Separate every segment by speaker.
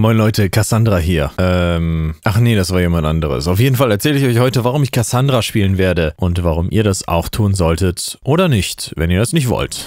Speaker 1: Moin Leute, Cassandra hier. Ähm, ach nee, das war jemand anderes. Auf jeden Fall erzähle ich euch heute, warum ich Cassandra spielen werde und warum ihr das auch tun solltet oder nicht, wenn ihr das nicht wollt.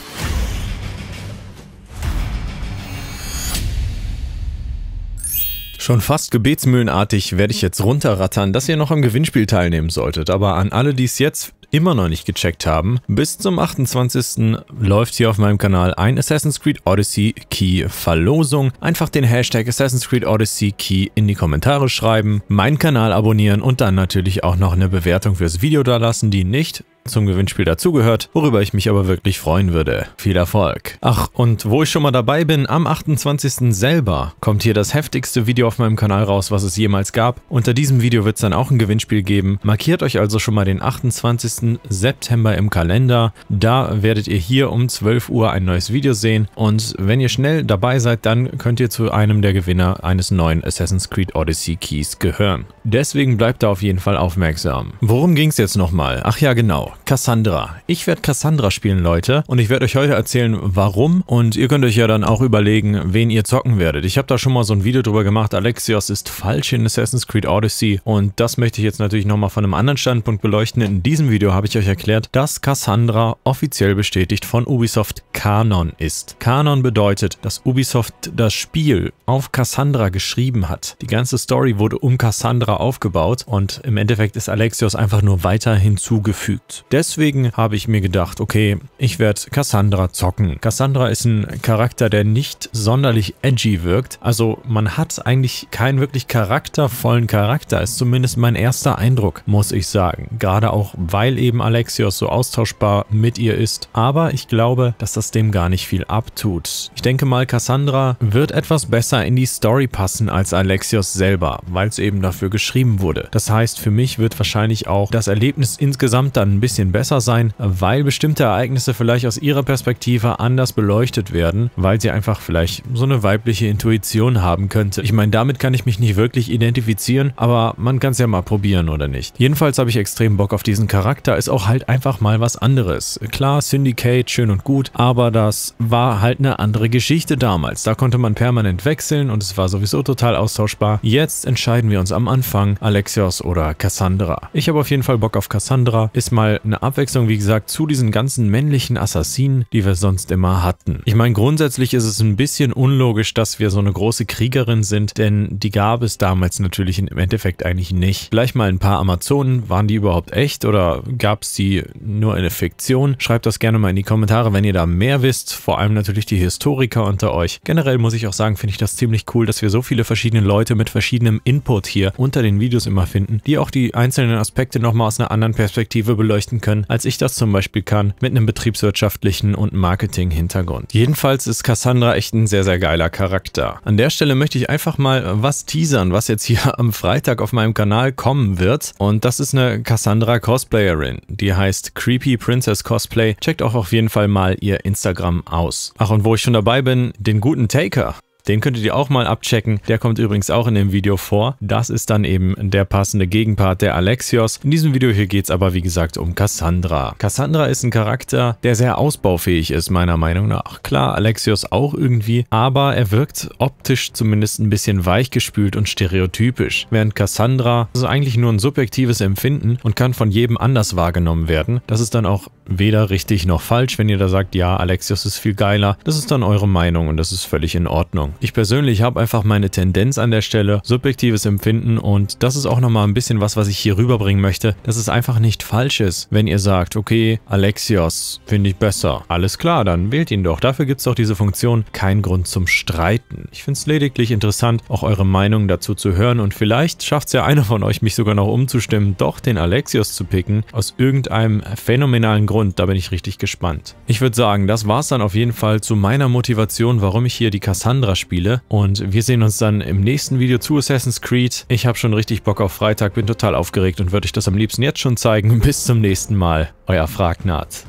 Speaker 1: Schon fast gebetsmühlenartig werde ich jetzt runterrattern, dass ihr noch am Gewinnspiel teilnehmen solltet, aber an alle, die es jetzt immer noch nicht gecheckt haben, bis zum 28. läuft hier auf meinem Kanal ein Assassin's Creed Odyssey Key Verlosung. Einfach den Hashtag Assassin's Creed Odyssey Key in die Kommentare schreiben, meinen Kanal abonnieren und dann natürlich auch noch eine Bewertung fürs Video dalassen, die nicht zum Gewinnspiel dazugehört, worüber ich mich aber wirklich freuen würde. Viel Erfolg! Ach, und wo ich schon mal dabei bin, am 28. selber kommt hier das heftigste Video auf meinem Kanal raus, was es jemals gab. Unter diesem Video wird es dann auch ein Gewinnspiel geben. Markiert euch also schon mal den 28. September im Kalender. Da werdet ihr hier um 12 Uhr ein neues Video sehen und wenn ihr schnell dabei seid, dann könnt ihr zu einem der Gewinner eines neuen Assassin's Creed Odyssey Keys gehören. Deswegen bleibt da auf jeden Fall aufmerksam. Worum ging es jetzt nochmal? Ach ja, genau. Cassandra. Ich werde Cassandra spielen, Leute, und ich werde euch heute erzählen, warum. Und ihr könnt euch ja dann auch überlegen, wen ihr zocken werdet. Ich habe da schon mal so ein Video drüber gemacht, Alexios ist falsch in Assassin's Creed Odyssey. Und das möchte ich jetzt natürlich nochmal von einem anderen Standpunkt beleuchten. In diesem Video habe ich euch erklärt, dass Cassandra offiziell bestätigt von Ubisoft Kanon ist. Kanon bedeutet, dass Ubisoft das Spiel auf Cassandra geschrieben hat. Die ganze Story wurde um Cassandra aufgebaut und im Endeffekt ist Alexios einfach nur weiter hinzugefügt deswegen habe ich mir gedacht, okay, ich werde Cassandra zocken. Cassandra ist ein Charakter, der nicht sonderlich edgy wirkt. Also man hat eigentlich keinen wirklich charaktervollen Charakter, ist zumindest mein erster Eindruck, muss ich sagen. Gerade auch, weil eben Alexios so austauschbar mit ihr ist. Aber ich glaube, dass das dem gar nicht viel abtut. Ich denke mal, Cassandra wird etwas besser in die Story passen als Alexios selber, weil es eben dafür geschrieben wurde. Das heißt, für mich wird wahrscheinlich auch das Erlebnis insgesamt dann ein bisschen bisschen besser sein, weil bestimmte Ereignisse vielleicht aus ihrer Perspektive anders beleuchtet werden, weil sie einfach vielleicht so eine weibliche Intuition haben könnte. Ich meine, damit kann ich mich nicht wirklich identifizieren, aber man kann es ja mal probieren oder nicht. Jedenfalls habe ich extrem Bock auf diesen Charakter, ist auch halt einfach mal was anderes. Klar, Syndicate, schön und gut, aber das war halt eine andere Geschichte damals. Da konnte man permanent wechseln und es war sowieso total austauschbar. Jetzt entscheiden wir uns am Anfang, Alexios oder Cassandra. Ich habe auf jeden Fall Bock auf Cassandra, ist mal eine Abwechslung, wie gesagt, zu diesen ganzen männlichen Assassinen, die wir sonst immer hatten. Ich meine, grundsätzlich ist es ein bisschen unlogisch, dass wir so eine große Kriegerin sind, denn die gab es damals natürlich im Endeffekt eigentlich nicht. Gleich mal ein paar Amazonen, waren die überhaupt echt oder gab es die nur in der Fiktion? Schreibt das gerne mal in die Kommentare, wenn ihr da mehr wisst, vor allem natürlich die Historiker unter euch. Generell muss ich auch sagen, finde ich das ziemlich cool, dass wir so viele verschiedene Leute mit verschiedenem Input hier unter den Videos immer finden, die auch die einzelnen Aspekte nochmal aus einer anderen Perspektive beleuchten leisten können, als ich das zum Beispiel kann, mit einem betriebswirtschaftlichen und Marketing-Hintergrund. Jedenfalls ist Cassandra echt ein sehr, sehr geiler Charakter. An der Stelle möchte ich einfach mal äh, was teasern, was jetzt hier am Freitag auf meinem Kanal kommen wird. Und das ist eine Cassandra Cosplayerin. Die heißt Creepy Princess Cosplay. Checkt auch auf jeden Fall mal ihr Instagram aus. Ach, und wo ich schon dabei bin, den guten Taker. Den könntet ihr auch mal abchecken. Der kommt übrigens auch in dem Video vor. Das ist dann eben der passende Gegenpart der Alexios. In diesem Video hier geht es aber wie gesagt um Cassandra. Cassandra ist ein Charakter, der sehr ausbaufähig ist, meiner Meinung nach. Klar, Alexios auch irgendwie, aber er wirkt optisch zumindest ein bisschen weichgespült und stereotypisch. Während Cassandra ist eigentlich nur ein subjektives Empfinden und kann von jedem anders wahrgenommen werden. Das ist dann auch weder richtig noch falsch, wenn ihr da sagt, ja, Alexios ist viel geiler. Das ist dann eure Meinung und das ist völlig in Ordnung. Ich persönlich habe einfach meine Tendenz an der Stelle, subjektives Empfinden und das ist auch nochmal ein bisschen was, was ich hier rüberbringen möchte, dass es einfach nicht falsch ist, wenn ihr sagt, okay, Alexios finde ich besser. Alles klar, dann wählt ihn doch. Dafür gibt es doch diese Funktion, kein Grund zum Streiten. Ich finde es lediglich interessant, auch eure Meinung dazu zu hören und vielleicht schafft es ja einer von euch, mich sogar noch umzustimmen, doch den Alexios zu picken, aus irgendeinem phänomenalen Grund Grund, da bin ich richtig gespannt. Ich würde sagen, das war es dann auf jeden Fall zu meiner Motivation, warum ich hier die Cassandra spiele und wir sehen uns dann im nächsten Video zu Assassin's Creed. Ich habe schon richtig Bock auf Freitag, bin total aufgeregt und würde euch das am liebsten jetzt schon zeigen. Bis zum nächsten Mal, euer Fragnat.